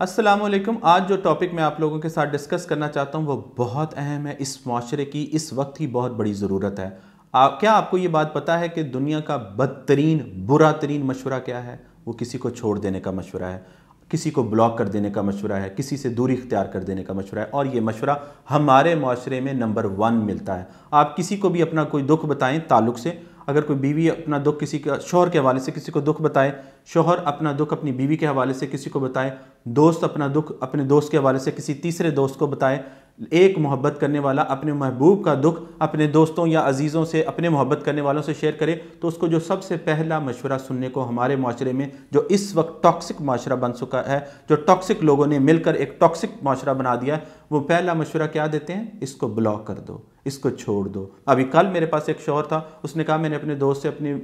असलम आज जो टॉपिक मैं आप लोगों के साथ डिस्कस करना चाहता हूँ वो बहुत अहम है इस माशरे की इस वक्त की बहुत बड़ी ज़रूरत है आ, क्या आपको ये बात पता है कि दुनिया का बदतरीन बुरा तरीन मशवरा क्या है वो किसी को छोड़ देने का मशवरा है किसी को ब्लॉक कर देने का मशवरा है किसी से दूरी इख्तियार कर देने का मशवरा है और ये मशवरा हमारे माशरे में नंबर वन मिलता है आप किसी को भी अपना कोई दुख बताएं ताल्लुक से अगर कोई बीवी अपना दुख किसी का शोहर के हवाले से किसी को दुख बताए शोहर अपना दुख अपनी बीवी के हवाले से किसी को बताए दोस्त अपना दुख अपने दोस्त के हवाले से किसी तीसरे दोस्त को बताए एक मोहब्बत करने वाला अपने महबूब का दुख अपने दोस्तों या अजीज़ों से अपने मोहब्बत करने वालों से शेयर करे तो उसको जो सबसे पहला मशवरा सुनने को हमारे माशरे में जो इस वक्त टॉक्सिक माशरा बन चुका है जो टॉक्सिक लोगों ने मिलकर एक टॉक्सिक माशरा बना दिया है वो पहला मशवरा क्या देते हैं इसको ब्लॉक कर दो इसको छोड़ दो अभी कल मेरे पास एक शोहर था उसने कहा मैंने अपने दोस्त से अपनी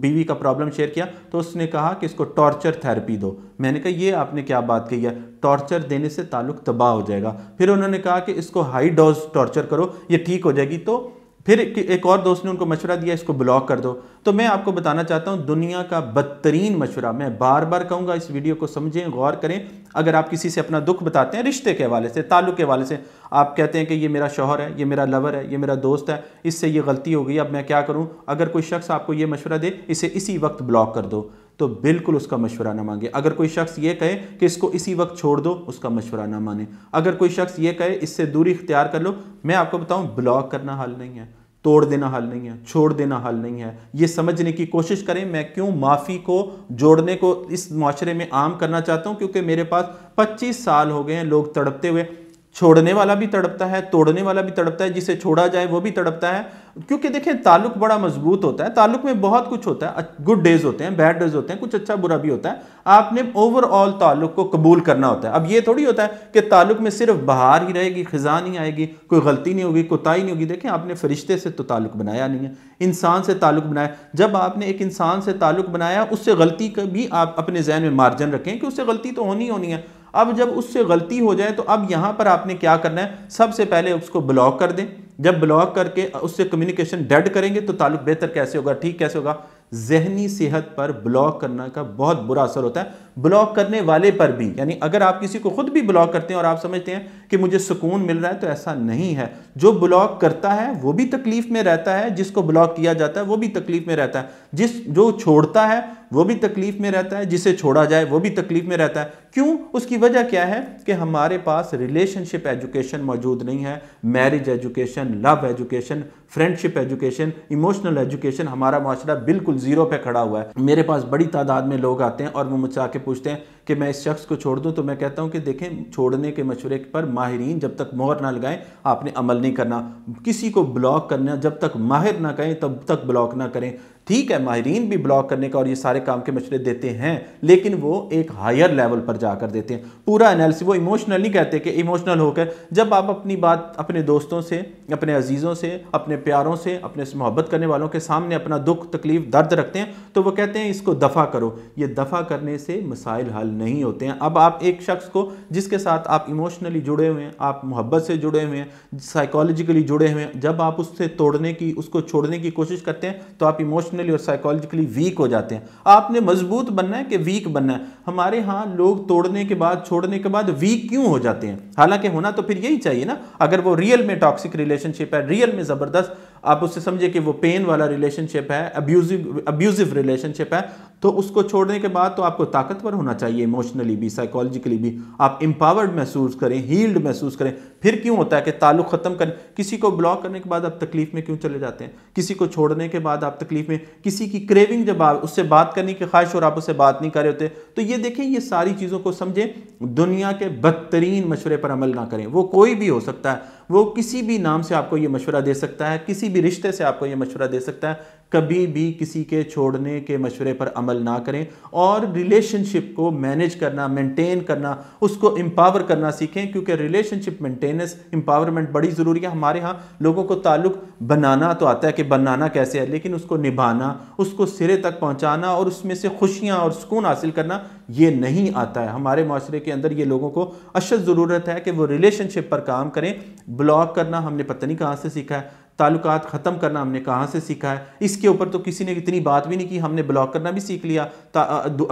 बीवी का प्रॉब्लम शेयर किया तो उसने कहा कि इसको टॉर्चर थेरेपी दो मैंने कहा ये आपने क्या बात कही है टॉर्चर देने से ताल्लुक तबाह हो जाएगा फिर उन्होंने कहा कि इसको हाई डोज टॉर्चर करो ये ठीक हो जाएगी तो फिर एक और दोस्त ने उनको मशवरा दिया इसको ब्लॉक कर दो तो मैं आपको बताना चाहता हूँ दुनिया का बदतरीन मशवरा मैं बार बार कहूँगा इस वीडियो को समझें गौर करें अगर आप किसी से अपना दुख बताते हैं रिश्ते के हवाले से ताल्लुक के हवाले से आप कहते हैं कि ये मेरा शोहर है ये मेरा लवर है ये मेरा दोस्त है इससे ये गलती हो गई अब मैं क्या करूँ अगर कोई शख्स आपको ये मशवरा दे इसे इसी वक्त ब्लॉक कर दो तो बिल्कुल उसका मशवरा ना मांगे अगर कोई शख्स ये कहे कि इसको इसी वक्त छोड़ दो उसका मशवरा ना माने अगर कोई शख्स ये कहे इससे दूरी इख्तियार कर लो मैं आपको बताऊँ ब्लॉक करना हाल नहीं है तोड़ देना हल नहीं है छोड़ देना हल नहीं है ये समझने की कोशिश करें मैं क्यों माफ़ी को जोड़ने को इस माशरे में आम करना चाहता हूँ क्योंकि मेरे पास 25 साल हो गए हैं लोग तड़पते हुए छोड़ने वाला भी तड़पता है तोड़ने वाला भी तड़पता है जिसे छोड़ा जाए वो भी तड़पता है क्योंकि देखें ताल्लुक बड़ा मजबूत होता है ताल्लुक में बहुत कुछ होता है गुड डेज होते हैं बैड डेज होते हैं कुछ अच्छा बुरा भी होता है आपने ओवरऑल ताल्लुक को कबूल करना होता है अब ये थोड़ी होता है कि ताल्लुक में सिर्फ बाहर ही रहेगी खजा नहीं आएगी कोई गलती नहीं होगी कोताही नहीं होगी देखें आपने फरिश्ते से तो ताल्लुक बनाया नहीं है इंसान से ताल्लुक बनाया जब आपने एक इंसान से ताल्लुक बनाया उससे गलती का भी आप अपने जहन में मार्जन रखें कि उससे गलती तो होनी होनी है अब जब उससे गलती हो जाए तो अब यहाँ पर आपने क्या करना है सबसे पहले उसको ब्लॉक कर दें जब ब्लॉक करके उससे कम्युनिकेशन डेड करेंगे तो ताल्लुक बेहतर कैसे होगा ठीक कैसे होगा जहनी सेहत पर ब्लॉक करना का बहुत बुरा असर होता है ब्लॉक करने वाले पर भी यानी अगर आप किसी को खुद भी ब्लॉक करते हैं और आप समझते हैं कि मुझे सुकून मिल रहा है तो ऐसा नहीं है जो ब्लॉक करता है वो भी तकलीफ में रहता है जिसको ब्लॉक किया जाता है वो भी तकलीफ में रहता है जिस जो छोड़ता है वो भी तकलीफ में रहता है जिसे छोड़ा जाए वो भी तकलीफ में रहता है क्यों उसकी वजह क्या है कि हमारे पास रिलेशनशिप एजुकेशन मौजूद नहीं है marriage education love education friendship education emotional education हमारा माशरा बिल्कुल जीरो पे खड़ा हुआ है मेरे पास बड़ी तादाद में लोग आते हैं और वो मुझसे आके पूछते हैं कि मैं इस शख्स को छोड़ दूं तो मैं कहता हूं कि देखें छोड़ने के मशवरे पर माहरीन जब तक मोहर ना लगाएं आपने अमल नहीं करना किसी को ब्लॉक करना जब तक माहिर ना कहें तब तक ब्लॉक ना करें ठीक है माहरीन भी ब्लॉक करने का और ये सारे काम के मशरे देते हैं लेकिन वो एक हायर लेवल पर जाकर देते हैं पूरा एनालिसिस वो इमोशनल नहीं कहते कि इमोशनल होकर जब आप अपनी बात अपने दोस्तों से अपने अजीज़ों से अपने प्यारों से अपने मोहब्बत करने वालों के सामने अपना दुख तकलीफ दर्द रखते हैं तो वो कहते हैं इसको दफ़ा करो ये दफ़ा करने से मसाइल हल नहीं होते हैं अब आप एक शख्स को जिसके साथ आप इमोशनली जुड़े हुए हैं आप मोहब्बत से जुड़े हुए हैं साइकोलॉजिकली जुड़े हुए हैं जब आप उससे तोड़ने की उसको छोड़ने की कोशिश करते हैं तो आप इमोशनल इमोशनली और साइकोलॉजिकली वीक हो जाते हैं आपने मजबूत बनना है कि वीक बनना है हमारे यहाँ लोग तोड़ने के बाद छोड़ने के बाद वीक क्यों हो जाते हैं हालांकि होना तो फिर यही चाहिए ना अगर वो रियल में टॉक्सिक रिलेशनशिप है रियल में ज़बरदस्त आप उससे समझे कि वो पेन वाला रिलेशनशिप है अब्यूजिव अब्यूजिव रिलेशनशिप है तो उसको छोड़ने के बाद तो आपको ताकतवर होना चाहिए इमोशनली भी साइकोलॉजिकली भी आप इम्पावर्ड महसूस करें हील्ड महसूस करें फिर क्यों होता है कि ताल्लुक ख़त्म करें किसी को ब्लॉक करने के बाद आप तकलीफ में क्यों चले जाते हैं किसी को छोड़ने के बाद आप तकलीफ में किसी की क्रेविंग जब आप उससे बात करने की ख्वाहिश और आप उससे बात नहीं कर रहे होते तो ये देखें ये सारी चीज़ों को समझें दुनिया के बदतरीन मशवरे पर अमल ना करें वो कोई भी हो सकता है वो किसी भी नाम से आपको ये मशवरा दे सकता है किसी भी रिश्ते से आपको ये मशवरा दे सकता है कभी भी किसी के छोड़ने के मशवरे पर अमल ना करें और रिलेशनशिप को मैनेज करना मेंटेन करना उसको एम्पावर करना सीखें क्योंकि रिलेशनशिप मेंटेनेंस एम्पावरमेंट बड़ी ज़रूरी है हमारे यहाँ लोगों को ताल्लुक बनाना तो आता है कि बनाना कैसे है लेकिन उसको निभाना उसको सिरे तक पहुँचाना और उसमें से खुशियाँ और सुकून हासिल करना ये नहीं आता है हमारे माशरे के अंदर ये लोगों को अशद ज़रूरत है कि वो रिलेशनशिप पर काम करें ब्लॉक करना हमने पता नहीं कहाँ से सीखा है ताल्लुकात ख़त्म करना हमने कहाँ से सीखा है इसके ऊपर तो किसी ने इतनी बात भी नहीं की हमने ब्लॉक करना भी सीख लिया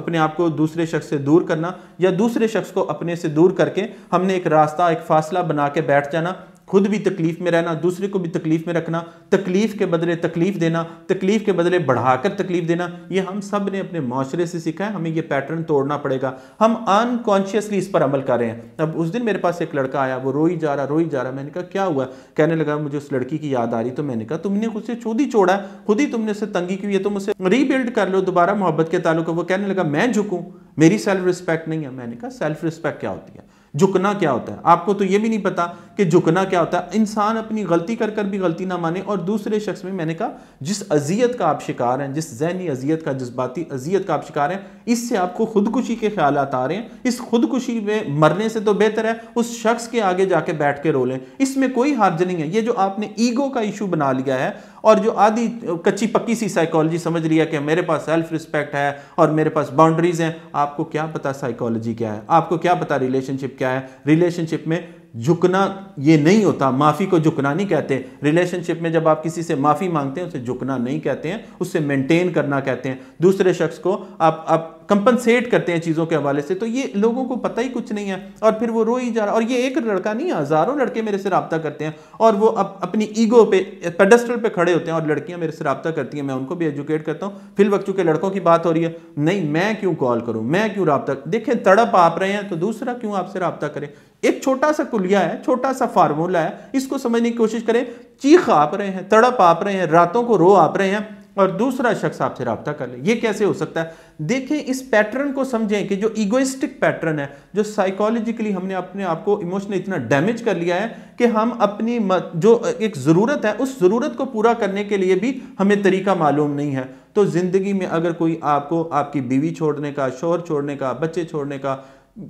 अपने आप को दूसरे शख्स से दूर करना या दूसरे शख्स को अपने से दूर करके हमने एक रास्ता एक फासला बना के बैठ जाना खुद भी तकलीफ में रहना दूसरे को भी तकलीफ में रखना तकलीफ के बदले तकलीफ देना तकलीफ के बदले बढ़ाकर तकलीफ देना ये हम सब ने अपने माशरे से सीखा है हमें ये पैटर्न तोड़ना पड़ेगा हम अनकॉन्शियसली इस पर अमल कर रहे हैं अब उस दिन मेरे पास एक लड़का आया वो रोई जा रहा रोई जा रहा मैंने कहा क्या हुआ कहने लगा मुझे उस लड़की की याद आ रही तो मैंने कहा तुमने उसे खुद ही छोड़ा खुद ही तुमने उसे तंगी की है तुम उसे रीबिल्ड कर लो दोबारा मोहब्बत के तालुक वो कहने लगा मैं झुकूँ मेरी सेल्फ रिस्पेक्ट नहीं है मैंने कहा सेल्फ रिस्पेक्ट क्या होती है झुकना क्या होता है आपको तो ये भी नहीं पता कि झुकना क्या होता है इंसान अपनी गलती कर कर भी गलती ना माने और दूसरे शख्स में मैंने कहा जिस अजियत का आप शिकार हैं जिस जहनी अजियत का जज्बाती अजियत का आप शिकार हैं इससे आपको खुदकुशी के ख्याल आ रहे हैं इस खुदकुशी में मरने से तो बेहतर है उस शख्स के आगे जाके बैठ के रोलें इसमें कोई हार्ज नहीं है ये जो आपने ईगो का इशू बना लिया है और जो आधी कच्ची पक्की सी साइकोलॉजी समझ लिया कि मेरे पास सेल्फ रिस्पेक्ट है और मेरे पास बाउंड्रीज हैं आपको क्या पता साइकोलॉजी क्या है आपको क्या पता रिलेशनशिप क्या है रिलेशनशिप में झुकना ये नहीं होता माफ़ी को झुकना नहीं कहते रिलेशनशिप में जब आप किसी से माफ़ी मांगते हैं उसे झुकना नहीं कहते हैं उससे मेंटेन करना कहते हैं दूसरे शख्स को आप आप कंपनसेट करते हैं चीज़ों के हवाले से तो ये लोगों को पता ही कुछ नहीं है और फिर वो रो ही जा रहा और ये एक लड़का नहीं है हज़ारों लड़के मेरे से रबता करते हैं और वो अब अपनी ईगो पे पेडस्टल पे खड़े होते हैं और लड़कियां मेरे से रबता करती हैं मैं उनको भी एजुकेट करता हूँ फिर वक्त चूँकि लड़कों की बात हो रही है नहीं मैं क्यों कॉल करूँ मैं क्यों रबता देखें तड़प आप रहे हैं तो दूसरा क्यों आपसे रबता करें एक छोटा सा कुलिया है छोटा सा फार्मूला है इसको समझने की कोशिश करें चीख आप रहे हैं तड़प आप रहे हैं रातों को रो आप रहे हैं और दूसरा शख्स आपसे रबता कर ले ये कैसे हो सकता है देखें इस पैटर्न को समझें कि जो इगोइस्टिक पैटर्न है जो साइकोलॉजिकली हमने अपने आप को इमोशनली इतना डैमेज कर लिया है कि हम अपनी जो एक ज़रूरत है उस ज़रूरत को पूरा करने के लिए भी हमें तरीका मालूम नहीं है तो ज़िंदगी में अगर कोई आपको आपकी बीवी छोड़ने का शोर छोड़ने का बच्चे छोड़ने का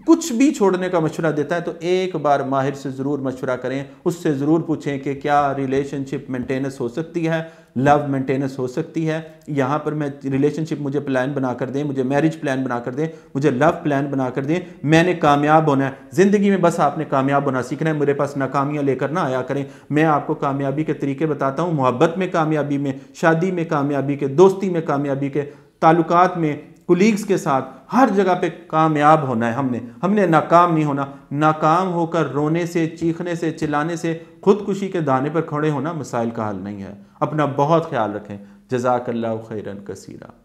कुछ भी छोड़ने का मशवरा देता है तो एक बार माहिर से ज़रूर मशवरा करें उससे ज़रूर पूछें कि क्या रिलेशनशिप मेंटेनेंस हो सकती है लव मेंटेनेंस हो सकती है यहाँ पर मैं रिलेशनशिप मुझे प्लान बना कर दें मुझे मैरिज प्लान बना कर दें मुझे लव प्लान बना कर दें मैंने कामयाब होना है ज़िंदगी में बस आपने कामयाब होना सीखना है मेरे पास नाकामियाँ लेकर ना आया करें मैं आपको कामयाबी के तरीके बताता हूँ मोहब्बत में कामयाबी में शादी में कामयाबी के दोस्ती में कामयाबी के ताल्लुकात में कुलीग्स के साथ हर जगह पे कामयाब होना है हमने हमने नाकाम नहीं होना नाकाम होकर रोने से चीखने से चिल्लाने से खुदकुशी के दाने पर खड़े होना मसाइल का हल नहीं है अपना बहुत ख्याल रखें जजाकल्ला खैरन कसीरा